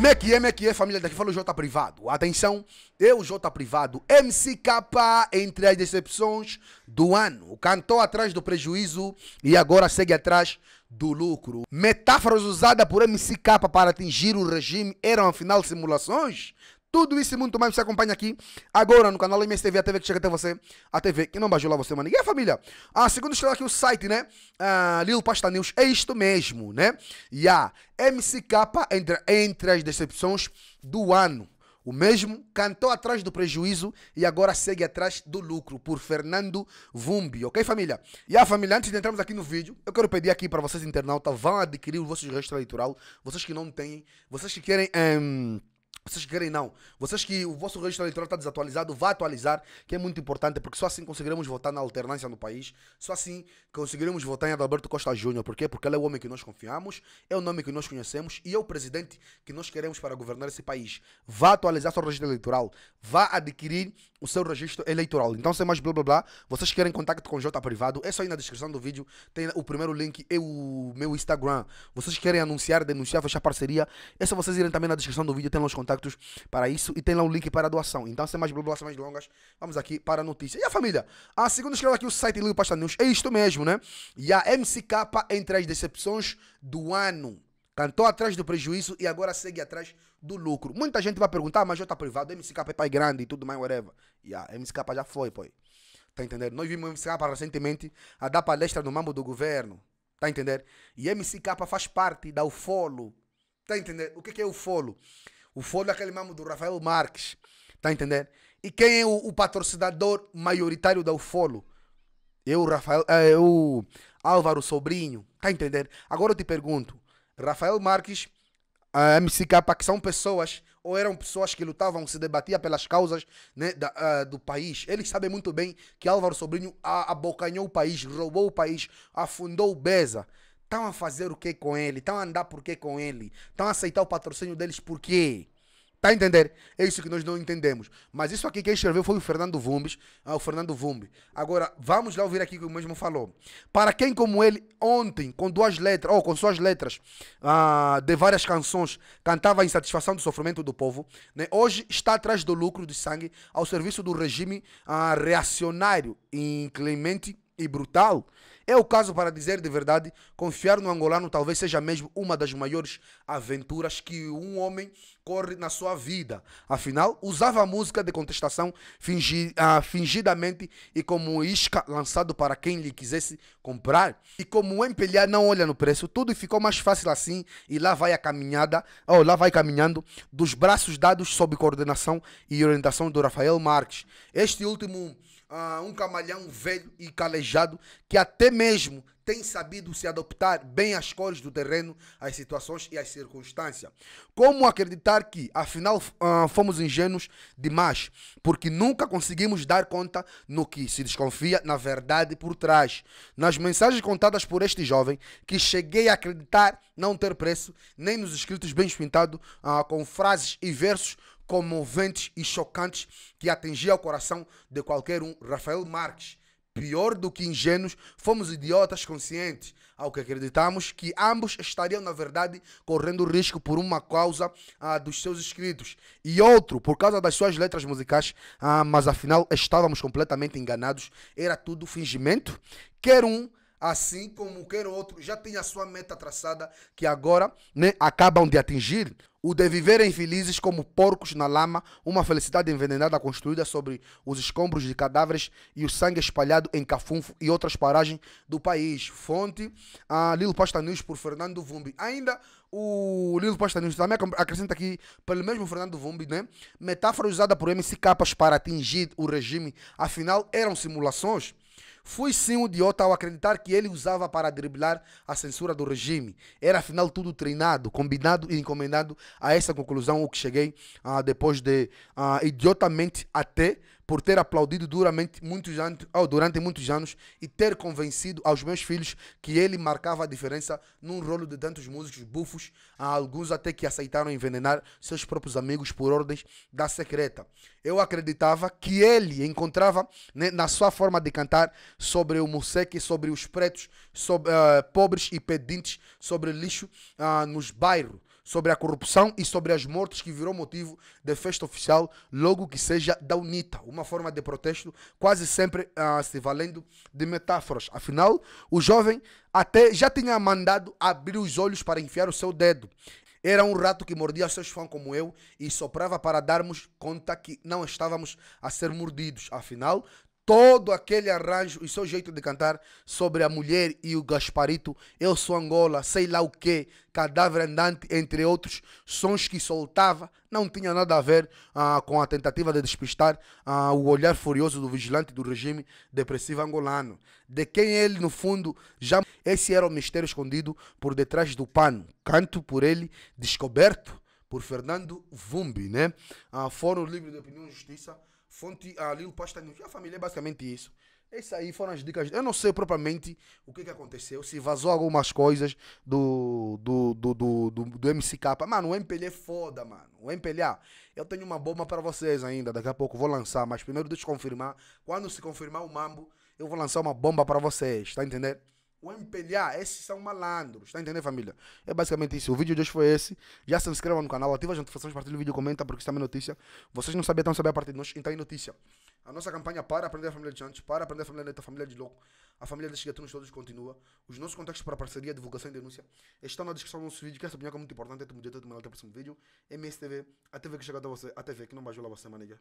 Mekie, Mekie, família daqui, fala o J Privado. Atenção, eu, J Privado, MC Capa, entre as decepções do ano. Cantou atrás do prejuízo e agora segue atrás do lucro. Metáforas usadas por MC Capa para atingir o regime eram afinal simulações? Tudo isso e muito mais você acompanha aqui agora no canal MSTV, a TV que chega até você, a TV que não bajula você, mano. E a família? A ah, segunda estrela aqui, o site, né? Ah, Lil Pasta News, é isto mesmo, né? E a MCK entre, entre as decepções do ano. O mesmo cantou atrás do prejuízo e agora segue atrás do lucro por Fernando Vumbi, ok família? E a família, antes de entrarmos aqui no vídeo, eu quero pedir aqui para vocês internautas, vão adquirir o vosso registro eleitoral, vocês que não têm, vocês que querem... Um ehm, vocês querem, não. Vocês que o vosso registro eleitoral está desatualizado, vá atualizar, que é muito importante, porque só assim conseguiremos votar na alternância no país, só assim conseguiremos votar em Adalberto Costa Júnior. Por quê? Porque ele é o homem que nós confiamos, é o nome que nós conhecemos e é o presidente que nós queremos para governar esse país. Vá atualizar seu registro eleitoral, vá adquirir o seu registro eleitoral. Então, sem mais blá blá blá, vocês querem contato com o J privado, é só ir na descrição do vídeo, tem o primeiro link e é o meu Instagram. Vocês querem anunciar, denunciar, fechar parceria, é só vocês irem também na descrição do vídeo, tem os contatos para isso e tem lá um link para doação. Então, sem mais blá mais longas, vamos aqui para a notícia. E a família? A ah, segunda escreveu aqui o site Liga Pasta News. É isto mesmo, né? E a MCK entre as decepções do ano. Cantou atrás do prejuízo e agora segue atrás do lucro. Muita gente vai perguntar, ah, mas já tá privado, MCK é pai grande e tudo mais, whatever. E a MCK já foi, pô. Tá entendendo? Nós vimos o MCK recentemente a dar palestra no mambo do governo. Tá entendendo? E MCK faz parte da UFOLO. Tá entendendo? O que, que é UFOLO? O foda é aquele mesmo do Rafael Marques. Tá entendendo E quem é o, o patrocinador maioritário da Ufolo? Eu, Rafael, é, eu, Álvaro Sobrinho. Tá entendendo? entender? Agora eu te pergunto. Rafael Marques, a MCK, que são pessoas, ou eram pessoas que lutavam, se debatiam pelas causas né, da, uh, do país. Eles sabem muito bem que Álvaro Sobrinho abocanhou o país, roubou o país, afundou o Beza. Estão a fazer o que com ele? Estão a andar por que com ele? Estão a aceitar o patrocínio deles por quê? Tá a entender? É isso que nós não entendemos. Mas isso aqui quem escreveu foi o Fernando Vumbes, ah, o Fernando Vumbi. Agora, vamos lá ouvir aqui o que o mesmo falou. Para quem como ele, ontem, com duas letras, ou oh, com suas letras ah, de várias canções, cantava a insatisfação do sofrimento do povo, né? hoje está atrás do lucro de sangue ao serviço do regime ah, reacionário e inclemente e brutal, é o caso para dizer de verdade, confiar no angolano talvez seja mesmo uma das maiores aventuras que um homem corre na sua vida. Afinal, usava a música de contestação fingi, ah, fingidamente e como isca lançado para quem lhe quisesse comprar. E como o empelhar não olha no preço, tudo ficou mais fácil assim e lá vai a caminhada, ou lá vai caminhando, dos braços dados sob coordenação e orientação do Rafael Marques. Este último uh, um camalhão velho e calejado que até mesmo tem sabido se adaptar bem às cores do terreno, às situações e às circunstâncias. Como acreditar que, afinal, uh, fomos ingênuos demais, porque nunca conseguimos dar conta no que se desconfia na verdade por trás. Nas mensagens contadas por este jovem, que cheguei a acreditar não ter preço, nem nos escritos bem pintados, uh, ah, com frases e versos comoventes e chocantes que atingia o coração de qualquer um. Rafael Marques, pior do que ingênuos, fomos idiotas conscientes ao que acreditamos que ambos estariam, na verdade, correndo risco por uma causa ah, dos seus escritos e outro por causa das suas letras musicais, ah, mas afinal estávamos completamente enganados, era tudo fingimento. Quer um assim como qualquer outro, já tem a sua meta traçada, que agora né, acabam de atingir o de viverem felizes como porcos na lama, uma felicidade envenenada construída sobre os escombros de cadáveres e o sangue espalhado em Cafunfo e outras paragens do país. Fonte, a Lilo Pasta News por Fernando Vumbi. Ainda o Lilo Pasta News também acrescenta aqui, pelo mesmo Fernando Vumbi, né? Metáfora usada por MC Capas para atingir o regime, afinal eram simulações Fui sim um idiota ao acreditar que ele usava para driblar a censura do regime. Era afinal tudo treinado, combinado e encomendado a essa conclusão, o que cheguei ah, depois de ah, idiotamente até por ter aplaudido duramente muitos anos, oh, durante muitos anos e ter convencido aos meus filhos que ele marcava a diferença num rolo de tantos músicos bufos, a alguns até que aceitaram envenenar seus próprios amigos por ordens da secreta. Eu acreditava que ele encontrava né, na sua forma de cantar sobre o Museque, sobre os pretos, sobre uh, ah, pobres e pedintes, sobre lixo uh, nos bairros sobre a corrupção e sobre as mortes que virou motivo de festa oficial, logo que seja da UNITA, uma forma de protesto quase sempre uh, se valendo de metáforas. Afinal, o jovem até já tinha mandado abrir os olhos para enfiar o seu dedo. Era um rato que mordia seus fãs como eu e soprava para darmos conta que não estávamos a ser mordidos. Afinal, todo aquele arranjo e seu jeito de cantar sobre a mulher e o Gasparito, Eu sou Angola, sei lá o que Cadáver Andante, entre outros sons que soltava, não tinha nada a ver ah, com a tentativa de despistar ah, o olhar furioso do vigilante do regime depressivo angolano, de quem ele, no fundo, já. Esse era o mistério escondido por detrás do pano, canto por ele descoberto por Fernando Vumbi, né? Ah, Fórum Livre de Opinião e Justiça. Fonte, a ah, Lil Pasta News. A família é basicamente isso. Essas é aí foram as dicas. Eu não sei propriamente o que, que aconteceu, se vazou algumas coisas do, do, do, do, do, do MCK. Mano, o MPL é foda, mano. O MPLA. Ah, eu tenho uma bomba para vocês ainda, daqui a pouco vou lançar, mas primeiro deixa eu confirmar. Quando se confirmar o mambo, eu vou lançar uma bomba para vocês, tá entendendo? o empelhar, esses são malandros. Tá entendendo, família? É basicamente isso. O vídeo de hoje foi esse. Já se inscreva no canal, ativa as notificações, partilha o vídeo, comenta, porque isso também é notícia. Vocês não sabiam, então sabem a partir de nós, então é notícia. A nossa campanha para aprender a família de antes, para aprender a família neta, a família de louco, a família das gatunos todos continua. Os nossos contatos para parceria, divulgação e denúncia estão na descrição do nosso vídeo, que essa opinião é muito importante. É muito importante, até o próximo vídeo. MSTV, a TV que chega até você, a TV que não bajula você, maneira.